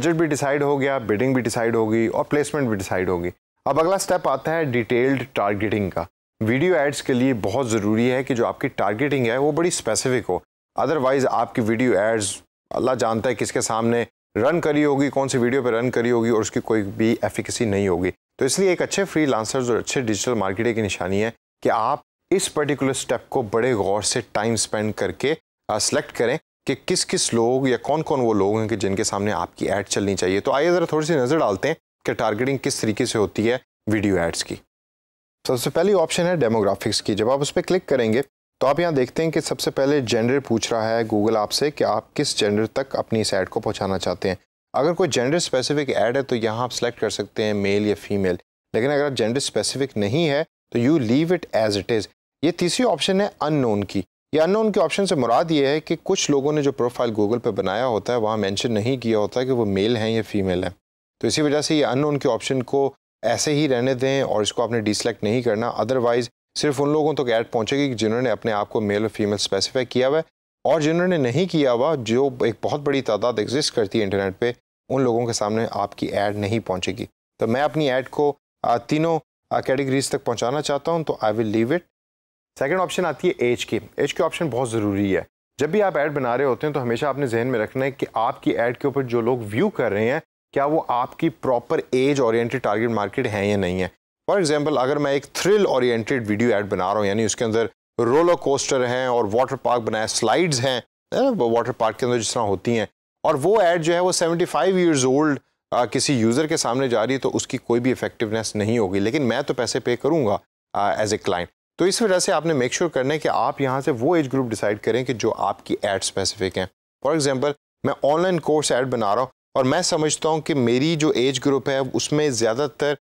budget भी decide हो गया बिडिंग भी डिसाइड होगी और प्लेसमेंट भी डिसाइड होगी अब अगला स्टेप आता है डिटेल्ड टारगेटिंग का वीडियो एड्स के लिए बहुत ज़रूरी है कि जो आपकी टारगेटिंग है वो बड़ी स्पेसिफिक हो अदरवाइज़ आपकी वीडियो एड्स अल्लाह जानता है किसके सामने रन करी होगी कौन सी वीडियो पर रन करी होगी और उसकी कोई भी एफिकेसी नहीं होगी तो इसलिए एक अच्छे फ्री और अच्छे डिजिटल मार्केटिंग की निशानी है कि आप इस पर्टिकुलर स्टेप को बड़े गौर से टाइम स्पेंड करके सेलेक्ट करें कि किस किस लोग या कौन कौन वो लोग हैं कि जिनके सामने आपकी ऐड चलनी चाहिए तो आइए ज़रा थोड़ी सी नज़र डालते हैं कि टारगेटिंग किस तरीके से होती है वीडियो एड्स की सबसे पहली ऑप्शन है डेमोग्राफिक्स की जब आप उस पर क्लिक करेंगे तो आप यहाँ देखते हैं कि सबसे पहले जेंडर पूछ रहा है गूगल आपसे कि आप किस जेंडर तक अपनी इस ऐड को पहुँचाना चाहते हैं अगर कोई जेंडर स्पेसिफिक ऐड है तो यहाँ आप सेलेक्ट कर सकते हैं मेल या फीमेल लेकिन अगर आप जेंडर स्पेसिफिक नहीं है तो you leave it as it is ये तीसरी ऑप्शन है अननोन की या अन्य उनके ऑप्शन से मुराद ये है कि कुछ लोगों ने जो प्रोफाइल गूगल पर बनाया होता है वहाँ मैंशन नहीं किया होता कि वो मेल हैं या फीमेल हैं तो इसी वजह से ये अन्य उनके ऑप्शन को ऐसे ही रहने दें और इसको आपने डिसलेक्ट नहीं करना अदरवाइज़ सिर्फ उन लोगों तक तो ऐड पहुँचेगी जिन्होंने अपने आप को मेल और फीमेल स्पेसिफाई किया हुआ है और जिन्होंने नहीं किया हुआ जो एक बहुत बड़ी तादाद एग्जिस्ट करती है इंटरनेट पर उन लोगों के सामने आपकी ऐड नहीं पहुँचेगी तो मैं अपनी ऐड को तीनों कैटेगरीज तक पहुँचाना चाहता हूँ तो I will leave it second option आती है एज की एज की ऑप्शन बहुत ज़रूरी है जब भी आप ऐड बना रहे होते हैं तो हमेशा आपने जहन में रखना है कि आपकी ऐड के ऊपर जो लोग व्यू कर रहे हैं क्या वो आपकी proper age oriented target market है या नहीं है फॉर एग्जाम्पल अगर मैं एक थ्रिल ओरिएंटेड वीडियो ऐड बना रहा हूँ यानी उसके अंदर रोलर कोस्टर हैं और वाटर पार्क बनाए स्लाइड्स हैं वाटर पार्क के अंदर जिस तरह होती हैं और वो ऐड जो है वो सेवेंटी फाइव ईयर्स ओल्ड किसी यूज़र के सामने जा रही है तो उसकी कोई भी इफेक्टिवनेस नहीं होगी लेकिन मैं तो पैसे पे करूँगा एज ए क्लाइंट तो इस वजह से आपने मेक श्योर sure करना है कि आप यहाँ से वो एज ग्रुप डिसाइड करें कि जो आपकी एड स्पेसिफिक हैं फॉर एग्जाम्पल मैं ऑनलाइन कोर्स ऐड बना रहा हूँ और मैं समझता हूँ कि मेरी जो एज ग्रुप है उसमें ज़्यादातर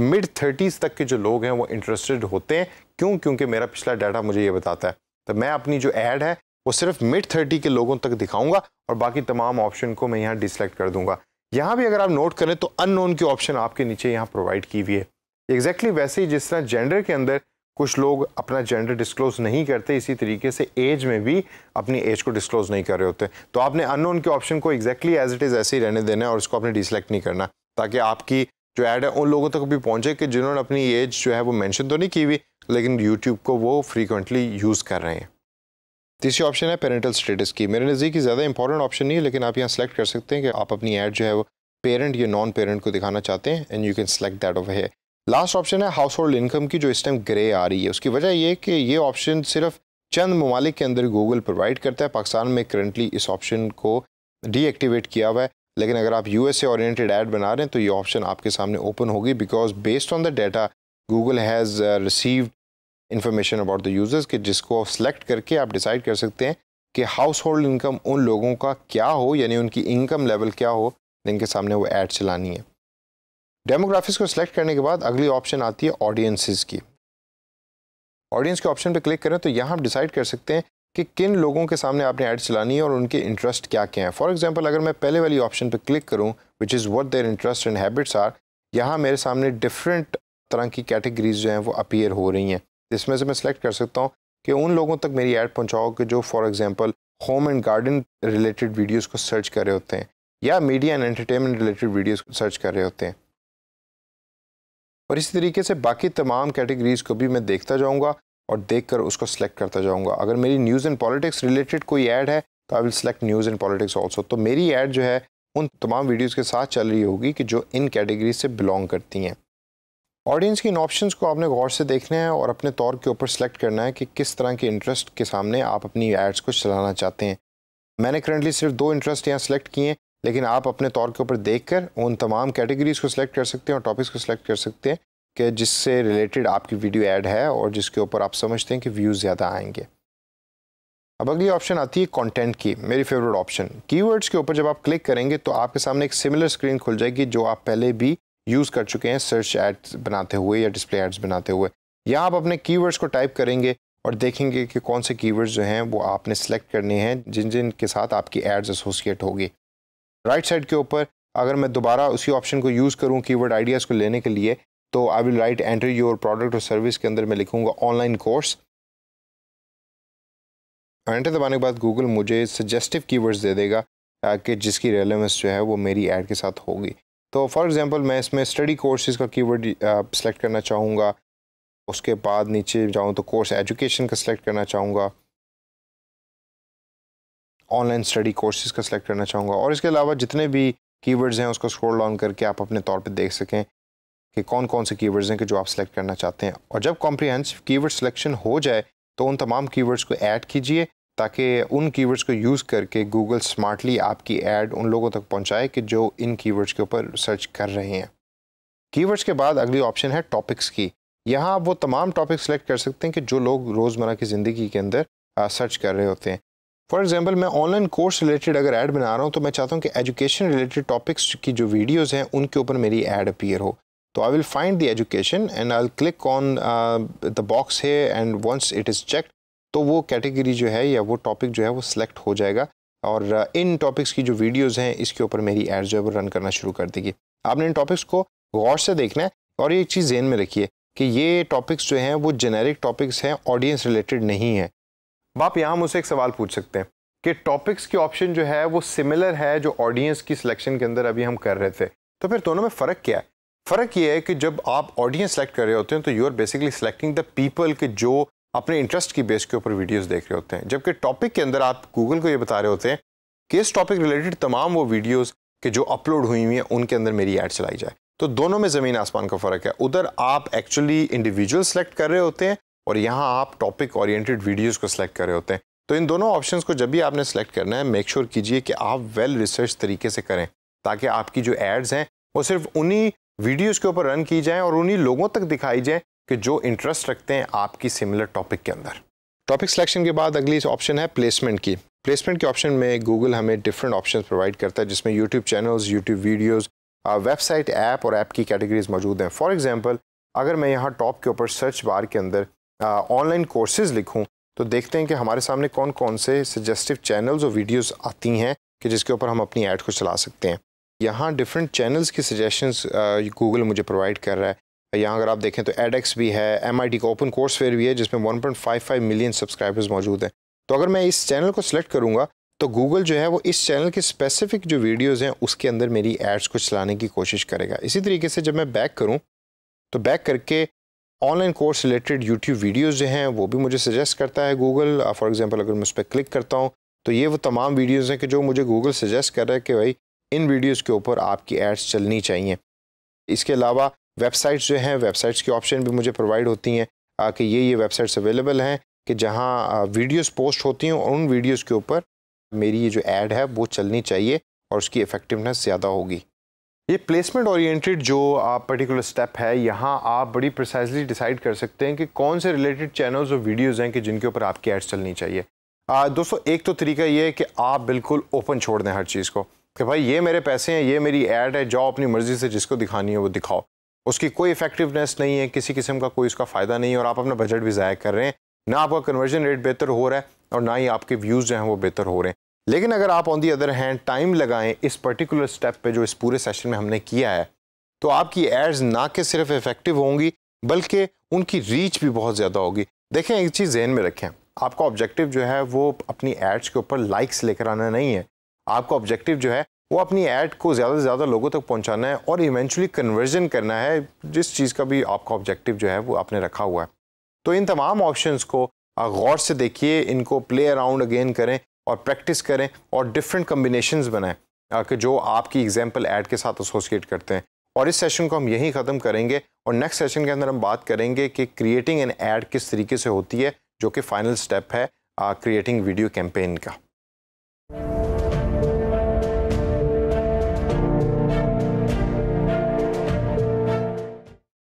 मिड थर्टीज़ तक के जो लोग हैं वो इंटरेस्टेड होते हैं क्यों क्योंकि मेरा पिछला डाटा मुझे ये बताता है तो मैं अपनी जो ऐड है वो सिर्फ मिड थर्टी के लोगों तक दिखाऊंगा और बाकी तमाम ऑप्शन को मैं यहाँ डिसलेक्ट कर दूंगा यहाँ भी अगर आप नोट करें तो अननोन के ऑप्शन आपके नीचे यहाँ प्रोवाइड की हुई है एग्जैक्टली exactly वैसे ही जिस तरह जेंडर के अंदर कुछ लोग अपना जेंडर डिस्क्लोज नहीं करते इसी तरीके से एज में भी अपनी एज को डिस्क्लोज नहीं कर रहे होते तो आपने अननोन के ऑप्शन को एग्जैक्टली एज इट इज़ ऐसे ही रहने देना है और इसको आपने डिसलेक्ट नहीं करना ताकि आपकी जो ऐड है उन लोगों तक भी पहुंचे कि जिन्होंने अपनी एज जो है वो मैंशन तो नहीं की हुई लेकिन यूट्यूब को वो फ्रीकुंटली यूज़ कर रहे हैं तीसरी ऑप्शन है पेरेंटल स्टेटस की मेरे नज़दीक ज़्यादा इंपॉर्टेंट ऑप्शन नहीं है लेकिन आप यहाँ सेलेक्ट कर सकते हैं कि आप अपनी ऐड जो है वो पेरेंट या नॉन पेरेंट को दिखाना चाहते हैं and you can select that of है लास्ट ऑप्शन है हाउस होल्ड इनकम की जो इस टाइम ग्रे आ रही है उसकी वजह यह कि ये ऑप्शन सिर्फ चंद ममालिक के अंदर गूगल प्रोवाइड करता है पाकिस्तान में करंटली इस ऑप्शन को डीएक्टिवेट किया हुआ है लेकिन अगर आप यू एस ओरिएंटेड ऐड बना रहे हैं तो ये ऑप्शन आपके सामने ओपन होगी because based on the data Google has received information about the users के जिसको सेलेक्ट करके आप डिसाइड कर सकते हैं कि हाउस होल्ड इनकम उन लोगों का क्या हो यानी उनकी इनकम लेवल क्या हो जिनके सामने वो ऐड चलानी है डेमोग्राफिक्स को सिलेक्ट करने के बाद अगली ऑप्शन आती है ऑडियंसिस की ऑडियंस के ऑप्शन पर क्लिक करें तो यहाँ आप डिसाइड कर सकते हैं कि किन लोगों के सामने आपने ऐड चलानी है और उनके इंटरेस्ट क्या क्या हैं फॉर एग्जांपल अगर मैं पहले वाली ऑप्शन पर क्लिक करूँ which is what their interest and habits are यहाँ मेरे सामने डिफरेंट तरह की कैटेगरीज जो हैं वो अपीयर हो रही हैं जिसमें से मैं सिलेक्ट कर सकता हूँ कि उन लोगों तक मेरी ऐड पहुँचाओ कि जो for example home and garden related videos को सर्च कर रहे होते हैं या media and entertainment related videos को सर्च कर रहे होते हैं और इसी तरीके से बाकी तमाम कैटेगरीज़ को भी मैं देखता जाऊँगा और देख कर उसको सेलेक्ट करता जाऊँगा अगर मेरी न्यूज़ एंड पॉलिटिक्स रिलेटेड कोई ऐड है तो I will select news and politics also तो मेरी ऐड जो है उन तमाम वीडियोज़ के साथ चल रही होगी कि जो इन कैटेगरीज से बिलोंग करती हैं ऑडियंस की इन ऑप्शंस को आपने गौर से देखना है और अपने तौर के ऊपर सेलेक्ट करना है कि किस तरह के इंटरेस्ट के सामने आप अपनी एड्स को चलाना चाहते हैं मैंने करंटली सिर्फ दो इंटरेस्ट यहाँ सेलेक्ट किए हैं लेकिन आप अपने तौर के ऊपर देख कर उन तमाम कैटेगरीज़ को सेलेक्ट कर सकते हैं और टॉपिक्स को सिलेक्ट कर सकते हैं के जिससे रिलेटेड आपकी वीडियो ऐड है और जिसके ऊपर आप समझते हैं कि व्यूज़ ज़्यादा आएंगे अब अगली ऑप्शन आती है कंटेंट की मेरी फेवरेट ऑप्शन कीवर्ड्स के ऊपर जब आप क्लिक करेंगे तो आपके सामने एक सिमिलर स्क्रीन खुल जाएगी जो आप पहले भी यूज़ कर चुके हैं सर्च एड्स बनाते हुए या डिस्प्ले एड्स बनाते हुए यहाँ आप अपने कीवर्ड्स को टाइप करेंगे और देखेंगे कि कौन से कीवर्ड्स जो हैं वो आपने सेलेक्ट करने हैं जिन जिन के साथ आपकी एड्स एसोसिएट होगी राइट साइड के ऊपर अगर मैं दोबारा उसी ऑप्शन को यूज़ करूँ कीवर्ड आइडियाज़ को लेने के लिए तो I will write enter your product और सर्विस के अंदर मैं लिखूँगा ऑनलाइन कोर्स एंटर दबाने के बाद गूगल मुझे सजेस्टिव कीवर्ड्स दे देगा कि जिसकी रेलेवेंस जो है वो मेरी ऐड के साथ होगी तो फॉर एग्जांपल मैं इसमें स्टडी कोर्सेज का कीवर्ड सेलेक्ट करना चाहूँगा उसके बाद नीचे जाऊँ तो कोर्स एजुकेशन का सेलेक्ट करना चाहूँगा ऑनलाइन स्टडी कोर्सेज का सिलेक्ट करना चाहूँगा और इसके अलावा जितने भी कीवर्ड्स हैं उसको स्क्रॉल डाउन करके आप अपने तौर पे देख सकें कि कौन कौन से कीवर्ड्स हैं कि जो आप सेलेक्ट करना चाहते हैं और जब कॉम्प्रीहेंसिव कीवर्ड सिलेक्शन हो जाए तो उन तमाम कीवर्ड्स को ऐड कीजिए ताकि उन कीवर्ड्स को यूज़ करके गूगल स्मार्टली आपकी ऐड उन लोगों तक पहुंचाए कि जो इन कीवर्ड्स के ऊपर सर्च कर रहे हैं कीवर्ड्स के बाद अगली ऑप्शन है टॉपिक्स की यहाँ आप वो तमाम टॉपिक सेलेक्ट कर सकते हैं कि जो लोग रोज़मर्रा की ज़िंदगी के अंदर सर्च कर रहे होते हैं फॉर एग्जाम्पल मैं ऑनलाइन कोर्स रिलेटेड अगर ऐड बना रहा हूँ तो मैं चाहता हूँ कि एजुकेशन रिलेटेड टॉपिक्स की जो वीडियोज़ हैं उनके ऊपर मेरी एड अपीयर हो तो I will find the education and I will click on the box है and once it is checked तो वो कैटेगरी जो है या वो टॉपिक जो है वो सिलेक्ट हो जाएगा और uh, इन टॉपिक्स की जो वीडियोस हैं इसके ऊपर मेरी एड जो है वो रन करना शुरू कर देगी आपने इन टॉपिक्स को गौर से देखना है और ये एक चीज़ जेन में रखिए कि ये टॉपिक्स जो हैं वो जेनेरिक टॉपिक्स हैं ऑडियंस रिलेटेड नहीं है आप यहाँ मुझसे एक सवाल पूछ सकते हैं कि टॉपिक्स की ऑप्शन जो है वो सिमिलर है जो ऑडियंस की सिलेक्शन के अंदर अभी हम कर रहे थे तो फिर दोनों में फ़र्क क्या है फ़र्क ये है कि जब आप ऑडियंस सेलेक्ट कर रहे होते हैं तो you are basically selecting the people के जो अपने इंटरेस्ट की बेस के ऊपर वीडियोस देख रहे होते हैं जबकि टॉपिक के अंदर आप गूगल को ये बता रहे होते हैं कि इस टॉपिक रिलेटेड तमाम वो वीडियोस के जो अपलोड हुई हुई हैं उनके अंदर मेरी ऐड चलाई जाए तो दोनों में ज़मीन आसमान का फ़र्क है उधर आप एक्चुअली इंडिविजुअल सेलेक्ट कर रहे होते हैं और यहाँ आप टॉपिक ऑरिएटेड वीडियोज़ को सिलेक्ट कर रहे होते हैं तो इन दोनों ऑप्शन को जब भी आपने सेलेक्ट करना है मेक श्योर कीजिए कि आप वेल रिसर्च तरीके से करें ताकि आपकी जो एड्स हैं वो सिर्फ उन्हीं वीडियोस के ऊपर रन की जाएं और उन्हीं लोगों तक दिखाई जाएं कि जो इंटरेस्ट रखते हैं आपकी सिमिलर टॉपिक के अंदर टॉपिक सिलेक्शन के बाद अगली ऑप्शन है प्लेसमेंट की प्लेसमेंट के ऑप्शन में गूगल हमें डिफरेंट ऑप्शन प्रोवाइड करता है जिसमें YouTube channels YouTube videos website app और ऐप की कैटेगरीज मौजूद हैं फॉर एग्जाम्पल अगर मैं यहाँ टॉप के ऊपर सर्च बार के अंदर ऑनलाइन कोर्सेज लिखूँ तो देखते हैं कि हमारे सामने कौन कौन से सजेस्टिव चैनल्स और वीडियोस आती हैं कि जिसके ऊपर हम अपनी ऐड को चला सकते हैं यहाँ डिफरेंट चैनल्स की सजेशंस गूगल uh, मुझे प्रोवाइड कर रहा है यहाँ अगर आप देखें तो एडेक्स भी है एम का ओपन कोर्स फेयर भी है जिसमें 1.55 मिलियन सब्सक्राइबर्स मौजूद हैं तो अगर मैं इस चैनल को सिलेक्ट करूँगा तो गूगल जो है वो इस चैनल के स्पेसिफिक जो वीडियोज़ हैं उसके अंदर मेरी एड्स को चलाने की कोशिश करेगा इसी तरीके से जब मैं बैक करूँ तो बैक करके online course related YouTube videos जो हैं वो भी मुझे सजेस्ट करता है गूगल फॉर एग्ज़ाम्पल अगर मैं उस पर क्लिक करता हूँ तो ये वो तमाम वीडियोज़ हैं कि जो मुझे गूगल सजेस्ट कर रहा है कि भाई इन वीडियोस के ऊपर आपकी एड्स चलनी चाहिए इसके अलावा वेबसाइट्स जो हैं वेबसाइट्स के ऑप्शन भी मुझे प्रोवाइड होती हैं कि ये ये वेबसाइट्स अवेलेबल हैं कि जहाँ वीडियोस पोस्ट होती हैं और उन वीडियोस के ऊपर मेरी ये जो एड है वो चलनी चाहिए और उसकी इफ़ेक्टिवनेस ज़्यादा होगी ये प्लेसमेंट ओरिएंटेड जो आप पर्टिकुलर स्टेप है यहाँ आप बड़ी प्रिसाइजली डिसाइड कर सकते हैं कि कौन से रिलेटेड चैनल्स और वीडियोस हैं कि जिनके ऊपर आपकी एड्स चलनी चाहिए आ, दोस्तों एक तो तरीका ये है कि आप बिल्कुल ओपन छोड़ दें हर चीज़ को कि भाई ये मेरे पैसे हैं ये मेरी एड है जाओ अपनी मर्ज़ी से जिसको दिखानी है वो दिखाओ उसकी कोई इफेक्टिवनेस नहीं है किसी किस्म का कोई उसका फ़ायदा नहीं है और आप अपना बजट भी ज़ाय कर रहे हैं ना आपका कन्वर्जन रेट बेहतर हो रहा है और ना ही आपके व्यूज़ जो हैं वो बेहतर हो रहे हैं लेकिन अगर आप on the other hand time लगाएं इस पर्टिकुलर स्टेप पे जो इस पूरे सेशन में हमने किया है तो आपकी एड्स ना कि सिर्फ इफेक्टिव होंगी बल्कि उनकी रीच भी बहुत ज़्यादा होगी देखें एक चीज़ जहन में रखें आपका ऑब्जेक्टिव जो है वो अपनी एड्स के ऊपर लाइक्स लेकर आना नहीं है आपका ऑब्जेक्टिव जो है वो अपनी ऐड को ज़्यादा से ज़्यादा लोगों तक पहुंचाना है और इवेंचुअली कन्वर्जन करना है जिस चीज़ का भी आपका ऑब्जेक्टिव जो है वो आपने रखा हुआ है तो इन तमाम ऑप्शंस को गौर से देखिए इनको प्ले अराउंड अगेन करें और प्रैक्टिस करें और डिफरेंट कम्बिनेशन बनाएं कि जो आपकी एग्जाम्पल ऐड के साथ एसोसिएट करते हैं और इस सेशन को हम यहीं ख़त्म करेंगे और नेक्स्ट सेशन के अंदर हम बात करेंगे कि क्रिएटिंग एन ऐड किस तरीके से होती है जो कि फाइनल स्टेप है क्रिएटिंग वीडियो कैंपेन का